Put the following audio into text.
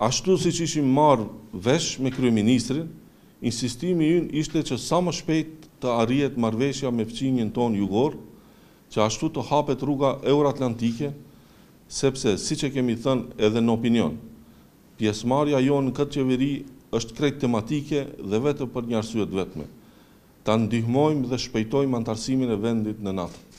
ashtu si që ishim marë vesh me kryeministrin, insistimi jynë ishte që sa më shpejt të arjet marveshja me fqinjën ton jugor, që ashtu të hapet rruga euratlantike, sepse, si që kemi thënë edhe në opinion, pjesmarja jo në këtë qeveri është krejt tematike dhe vetë për një arsujet vetme. Ta ndihmojmë dhe shpejtojmë antarësimin e vendit në natë.